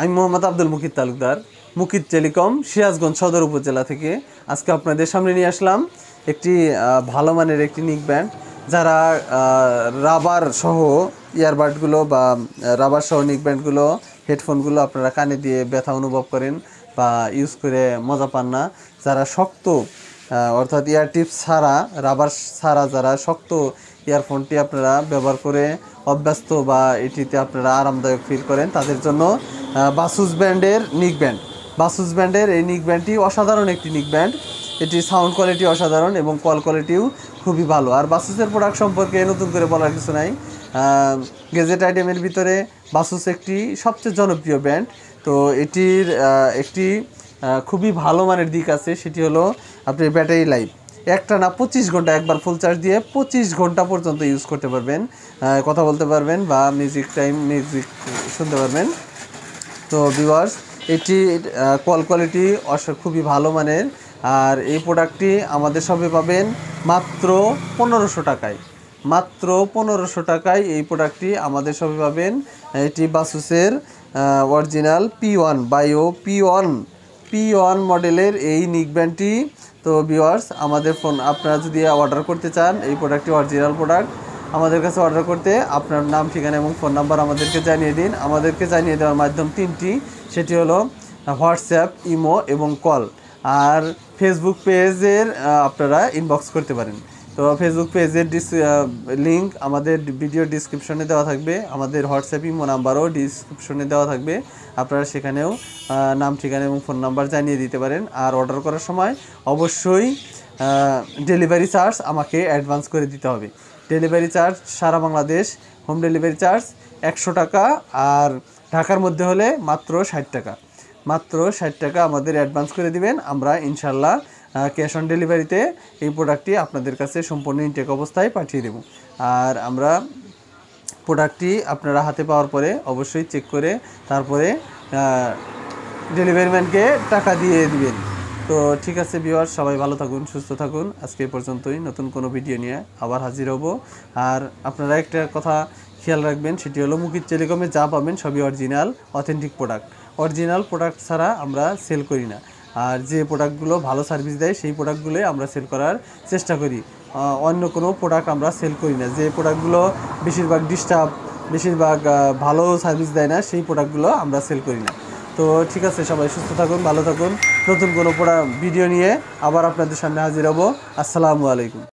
আমি মোহাম্মদ আব্দুল মুকিদ তালুকদার মুকিদ টেলিকম সিরাজগঞ্জ সদর উপজেলা থেকে আজকে আপনাদের সামনে নিয়ে আসলাম একটি ভালো মানের একটি নিক ব্যান্ড যারা রাবার সহ ইয়ারবাডগুলো বা রাবার সহ নিক ব্যান্ডগুলো হেডফোনগুলো আপনারা কানে দিয়ে ব্যথা অনুভব করেন বা ইউজ করে মজা পান না যারা শক্ত অর্থাৎ ইয়ার টিপস ছাড়া রাবার ছাড়া যারা শক্ত ইয়ারফোনটি আপনারা ব্যবহার করে অভ্যস্ত বা এটিতে আপনারা আরামদায়ক ফিল করেন তাদের জন্য বাসুস ব্যান্ডের নিক ব্যান্ড বাসুস ব্যান্ডের এই নিক ব্যান্ডটি অসাধারণ একটি নিক ব্যান্ড এটির সাউন্ড কোয়ালিটি অসাধারণ এবং কল কোয়ালিটিও খুবই ভালো আর বাসুসের প্রোডাক্ট সম্পর্কে নতুন করে বলার কিছু নাই গেজেট আইটেমের ভিতরে বাসুস একটি সবচেয়ে জনপ্রিয় ব্যান্ড তো এটির একটি খুবই ভালো মানের দিক আছে সেটি হলো আপনি ব্যাটারি লাইফ একটা না পঁচিশ ঘন্টা একবার ফুল চার্জ দিয়ে পঁচিশ ঘন্টা পর্যন্ত ইউজ করতে পারবেন কথা বলতে পারবেন বা মিউজিক টাইম মিউজিক শুনতে পারবেন তো বিবাস এটি কল কোয়ালিটি খুবই ভালো মানের আর এই প্রোডাক্টটি আমাদের সবে পাবেন মাত্র পনেরোশো টাকায় মাত্র পনেরোশো টাকায় এই প্রোডাক্টটি আমাদের সবে পাবেন এটি বাসুসের original P one bio P one P one মডেলের এই নিকব্যান্ডটি তো বিওয়ার্স আমাদের ফোন আপনারা যদি অর্ডার করতে চান এই প্রোডাক্টটি অরিজিনাল প্রোডাক্ট আমাদের কাছে অর্ডার করতে আপনার নাম ঠিকানা এবং ফোন নাম্বার আমাদেরকে জানিয়ে দিন আমাদেরকে জানিয়ে দেওয়ার মাধ্যম তিনটি সেটি হলো হোয়াটসঅ্যাপ ইমো এবং কল আর ফেসবুক পেজের আপনারা ইনবক্স করতে পারেন তো ফেসবুক পেজের ডিস লিঙ্ক আমাদের ভিডিও ডিসক্রিপশনে দেওয়া থাকবে আমাদের হোয়াটসঅ্যাপ ইমো নাম্বারও ডিসক্রিপশনে দেওয়া থাকবে আপনারা সেখানেও নাম ঠিকানা এবং ফোন নাম্বার জানিয়ে দিতে পারেন আর অর্ডার করার সময় অবশ্যই ডেলিভারি চার্জ আমাকে অ্যাডভান্স করে দিতে হবে ডেলিভারি চার্জ সারা বাংলাদেশ হোম ডেলিভারি চার্জ একশো টাকা আর ঢাকার মধ্যে হলে মাত্র ষাট টাকা মাত্র ষাট টাকা আমাদের অ্যাডভান্স করে দিবেন আমরা ইনশাল্লাহ ক্যাশ অন ডেলিভারিতে এই প্রোডাক্টটি আপনাদের কাছে সম্পূর্ণ ইনটেক অবস্থায় পাঠিয়ে দেব আর আমরা প্রোডাক্টটি আপনারা হাতে পাওয়ার পরে অবশ্যই চেক করে তারপরে ডেলিভারি ম্যানকে টাকা দিয়ে দিবেন তো ঠিক আছে বিওয়ার সবাই ভালো থাকুন সুস্থ থাকুন আজকে পর্যন্তই নতুন কোনো ভিডিও নিয়ে আবার হাজির হব আর আপনারা একটা কথা খেয়াল রাখবেন সেটি হলো মুখির টেলিকমে যা পাবেন সবই original authentic product original product ছাড়া আমরা সেল করি না আর যে প্রোডাক্টগুলো ভালো সার্ভিস দেয় সেই প্রোডাক্টগুলোই আমরা সেল করার চেষ্টা করি অন্য কোনো প্রোডাক্ট আমরা সেল করি না যে প্রোডাক্টগুলো বেশিরভাগ ডিস্টার্ব বেশিরভাগ ভালো সার্ভিস দেয় না সেই প্রোডাক্টগুলো আমরা সেল করি না তো ঠিক আছে সবাই সুস্থ থাকুন ভালো থাকুন নতুন কোনো পড়া ভিডিও নিয়ে আবার আপনাদের সামনে হাজির হব আসসালামু আলাইকুম